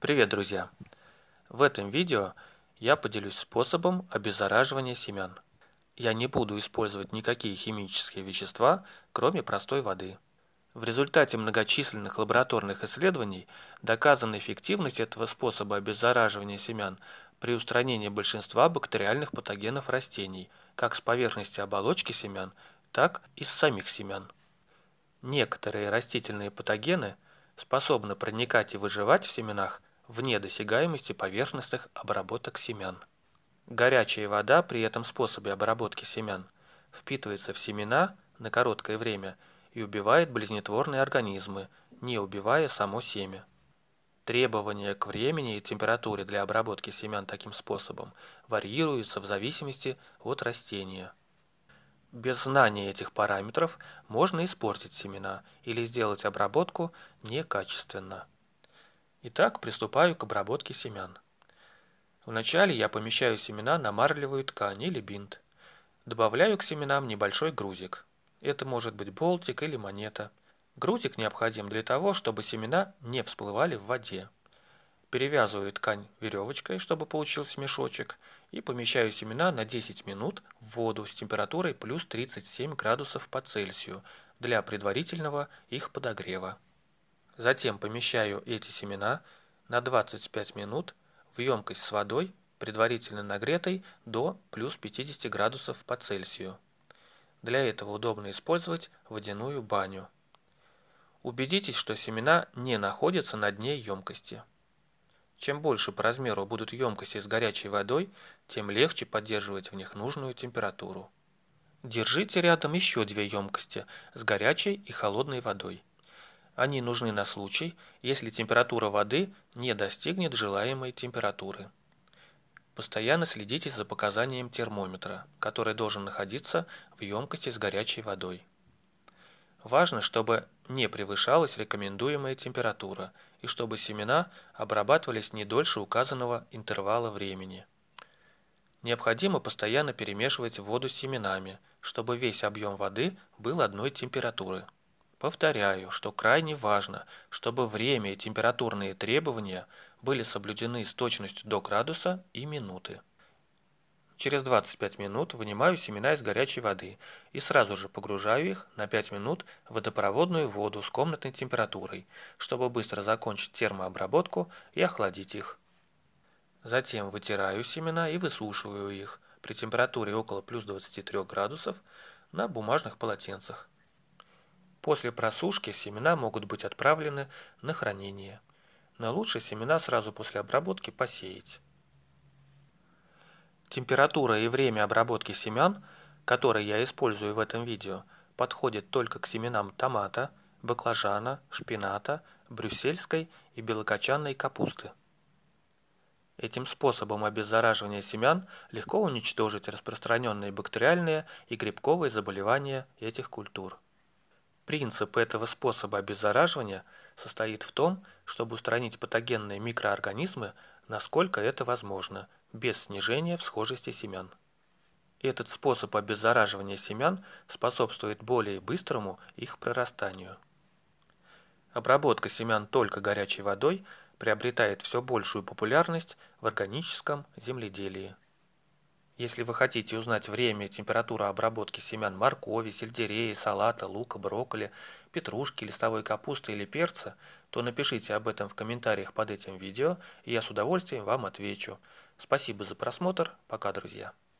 Привет, друзья! В этом видео я поделюсь способом обеззараживания семян. Я не буду использовать никакие химические вещества, кроме простой воды. В результате многочисленных лабораторных исследований доказана эффективность этого способа обеззараживания семян при устранении большинства бактериальных патогенов растений, как с поверхности оболочки семян, так и с самих семян. Некоторые растительные патогены способны проникать и выживать в семенах вне досягаемости поверхностных обработок семян. Горячая вода при этом способе обработки семян впитывается в семена на короткое время и убивает близнетворные организмы, не убивая само семя. Требования к времени и температуре для обработки семян таким способом варьируются в зависимости от растения. Без знания этих параметров можно испортить семена или сделать обработку некачественно. Итак, приступаю к обработке семян. Вначале я помещаю семена на марлевую ткань или бинт. Добавляю к семенам небольшой грузик. Это может быть болтик или монета. Грузик необходим для того, чтобы семена не всплывали в воде. Перевязываю ткань веревочкой, чтобы получился мешочек, и помещаю семена на 10 минут в воду с температурой плюс 37 градусов по Цельсию для предварительного их подогрева. Затем помещаю эти семена на 25 минут в емкость с водой, предварительно нагретой до плюс 50 градусов по Цельсию. Для этого удобно использовать водяную баню. Убедитесь, что семена не находятся на дне емкости. Чем больше по размеру будут емкости с горячей водой, тем легче поддерживать в них нужную температуру. Держите рядом еще две емкости с горячей и холодной водой. Они нужны на случай, если температура воды не достигнет желаемой температуры. Постоянно следите за показанием термометра, который должен находиться в емкости с горячей водой. Важно, чтобы не превышалась рекомендуемая температура и чтобы семена обрабатывались не дольше указанного интервала времени. Необходимо постоянно перемешивать воду с семенами, чтобы весь объем воды был одной температуры. Повторяю, что крайне важно, чтобы время и температурные требования были соблюдены с точностью до градуса и минуты. Через 25 минут вынимаю семена из горячей воды и сразу же погружаю их на 5 минут в водопроводную воду с комнатной температурой, чтобы быстро закончить термообработку и охладить их. Затем вытираю семена и высушиваю их при температуре около плюс 23 градусов на бумажных полотенцах. После просушки семена могут быть отправлены на хранение, но лучше семена сразу после обработки посеять. Температура и время обработки семян, которые я использую в этом видео, подходит только к семенам томата, баклажана, шпината, брюссельской и белокочанной капусты. Этим способом обеззараживания семян легко уничтожить распространенные бактериальные и грибковые заболевания этих культур. Принцип этого способа обеззараживания состоит в том, чтобы устранить патогенные микроорганизмы, насколько это возможно, без снижения всхожести семян. Этот способ обеззараживания семян способствует более быстрому их прорастанию. Обработка семян только горячей водой приобретает все большую популярность в органическом земледелии. Если вы хотите узнать время и температуру обработки семян моркови, сельдерея, салата, лука, брокколи, петрушки, листовой капусты или перца, то напишите об этом в комментариях под этим видео, и я с удовольствием вам отвечу. Спасибо за просмотр. Пока, друзья.